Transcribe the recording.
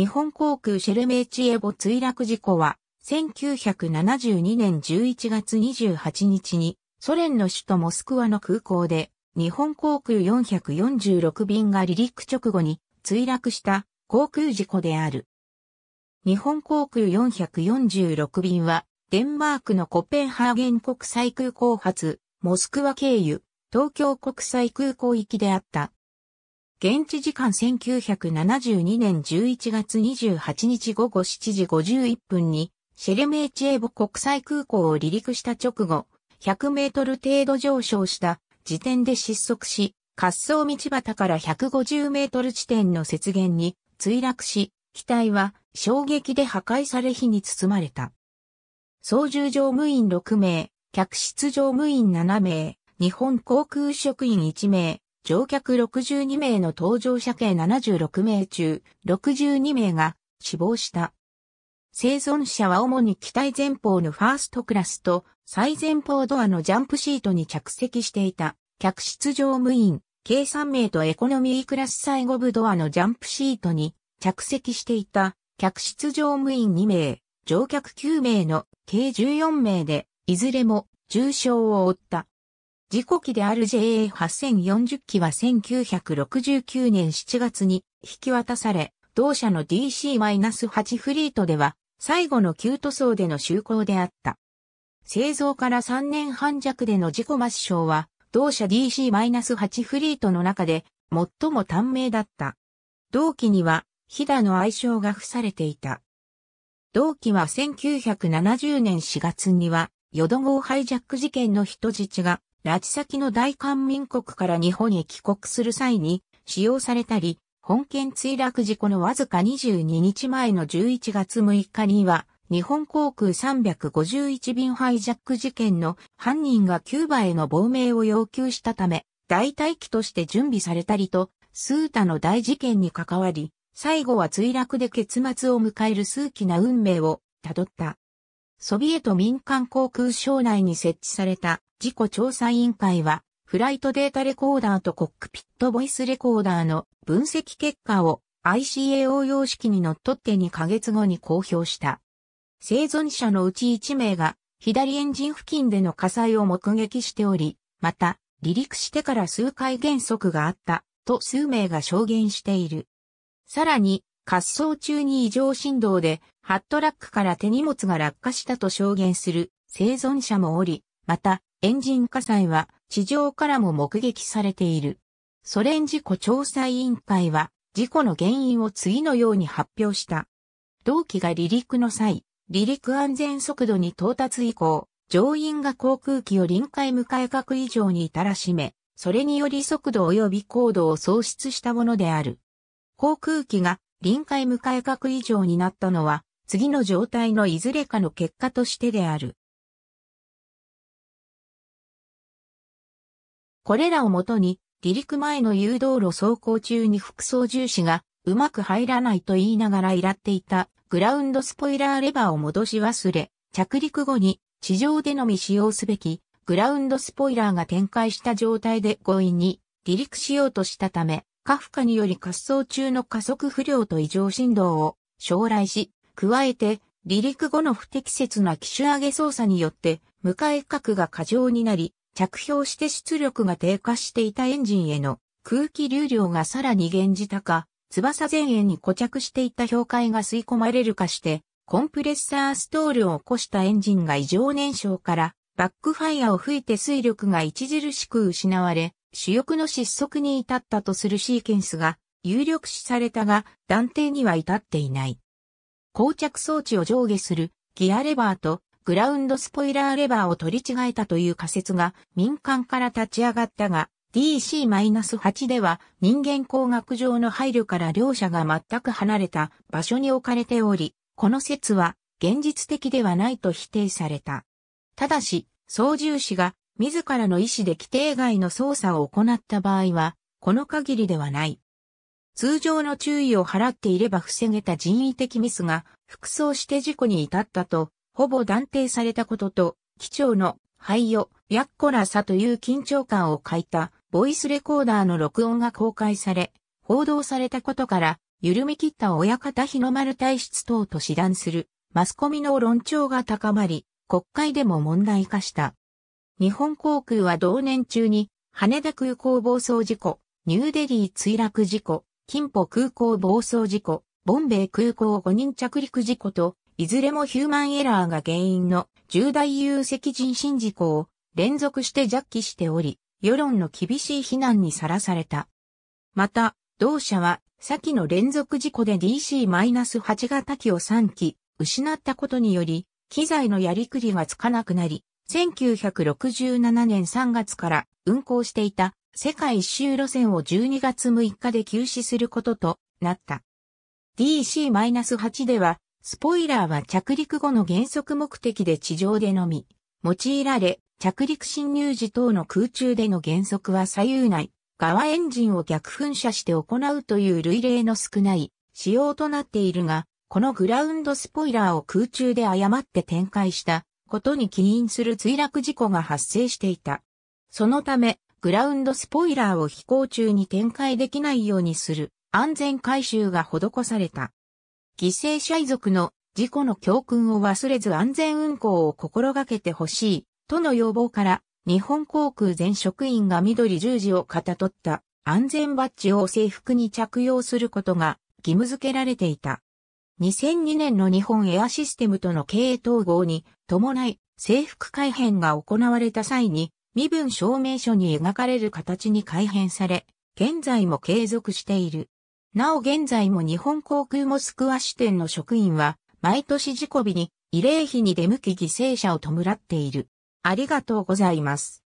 日本航空シェルメーチエボ墜落事故は、1972年11月28日に、ソ連の首都モスクワの空港で、日本航空446便が離陸直後に墜落した航空事故である。日本航空446便は、デンマークのコペンハーゲン国際空港発、モスクワ経由、東京国際空港行きであった。現地時間1972年11月28日午後7時51分に、シェレメーチエボ国際空港を離陸した直後、100メートル程度上昇した時点で失速し、滑走道端から150メートル地点の雪原に墜落し、機体は衝撃で破壊され火に包まれた。操縦乗務員6名、客室乗務員7名、日本航空職員1名、乗客62名の搭乗者計76名中、62名が死亡した。生存者は主に機体前方のファーストクラスと最前方ドアのジャンプシートに着席していた客室乗務員、計3名とエコノミークラス最後部ドアのジャンプシートに着席していた客室乗務員2名、乗客9名の計14名で、いずれも重傷を負った。事故機である JA8040 機は1969年7月に引き渡され、同社の DC-8 フリートでは最後の旧塗装での就航であった。製造から3年半弱での事故抹消は、同社 DC-8 フリートの中で最も短命だった。同期には、飛騨の愛称が付されていた。同機は1970年4月には、淀号ハイジャック事件の人質が拉致先の大韓民国から日本へ帰国する際に使用されたり、本件墜落事故のわずか22日前の11月6日には、日本航空351便ハイジャック事件の犯人がキューバへの亡命を要求したため、代替機として準備されたりと、スータの大事件に関わり、最後は墜落で結末を迎える数奇な運命を辿った。ソビエト民間航空省内に設置された事故調査委員会は、フライトデータレコーダーとコックピットボイスレコーダーの分析結果を ICAO 様式にのっとって2ヶ月後に公表した。生存者のうち1名が左エンジン付近での火災を目撃しており、また離陸してから数回減速があったと数名が証言している。さらに滑走中に異常振動で、ハットラックから手荷物が落下したと証言する生存者もおり、また、エンジン火災は地上からも目撃されている。ソ連事故調査委員会は、事故の原因を次のように発表した。同機が離陸の際、離陸安全速度に到達以降、乗員が航空機を臨海かい角以上に至らしめ、それにより速度及び高度を喪失したものである。航空機が臨界無改革以上になったのは、次の状態のいずれかの結果としてである。これらをもとに、離陸前の誘導路走行中に副操縦士がうまく入らないと言いながらいらっていたグラウンドスポイラーレバーを戻し忘れ、着陸後に地上でのみ使用すべきグラウンドスポイラーが展開した状態で強引に離陸しようとしたため、カフカにより滑走中の加速不良と異常振動を将来し、加えて離陸後の不適切な機種上げ操作によって向かい角が過剰になり、着氷して出力が低下していたエンジンへの空気流量がさらに減じたか、翼前縁に固着していた氷塊が吸い込まれるかして、コンプレッサーストールを起こしたエンジンが異常燃焼からバックファイアを吹いて水力が著しく失われ、主翼の失速に至ったとするシーケンスが有力視されたが断定には至っていない。膠着装置を上下するギアレバーとグラウンドスポイラーレバーを取り違えたという仮説が民間から立ち上がったが DC-8 では人間工学上の配慮から両者が全く離れた場所に置かれており、この説は現実的ではないと否定された。ただし、操縦士が自らの意思で規定外の操作を行った場合は、この限りではない。通常の注意を払っていれば防げた人為的ミスが、服装して事故に至ったと、ほぼ断定されたことと、機長の廃与、やっこらさという緊張感を欠いた、ボイスレコーダーの録音が公開され、報道されたことから、緩み切った親方日の丸体質等と示談する、マスコミの論調が高まり、国会でも問題化した。日本航空は同年中に、羽田空港暴走事故、ニューデリー墜落事故、金浦空港暴走事故、ボンベイ空港5人着陸事故と、いずれもヒューマンエラーが原因の重大有責人身事故を連続してジャッキしており、世論の厳しい非難にさらされた。また、同社は、先の連続事故で DC-8 型機を3機、失ったことにより、機材のやりくりがつかなくなり、1967年3月から運行していた世界一周路線を12月6日で休止することとなった。DC-8 では、スポイラーは着陸後の原則目的で地上でのみ、用いられ、着陸侵入時等の空中での原則は左右内、側エンジンを逆噴射して行うという類例の少ない仕様となっているが、このグラウンドスポイラーを空中で誤って展開したことに起因する墜落事故が発生していた。そのため、グラウンドスポイラーを飛行中に展開できないようにする安全回収が施された。犠牲者遺族の事故の教訓を忘れず安全運行を心がけてほしい、との要望から、日本航空全職員が緑十字をかたどった安全バッジを制服に着用することが義務付けられていた。2002年の日本エアシステムとの経営統合に伴い制服改変が行われた際に身分証明書に描かれる形に改変され、現在も継続している。なお現在も日本航空モスクワ支店の職員は、毎年事故日に、慰霊碑に出向き犠牲者を弔っている。ありがとうございます。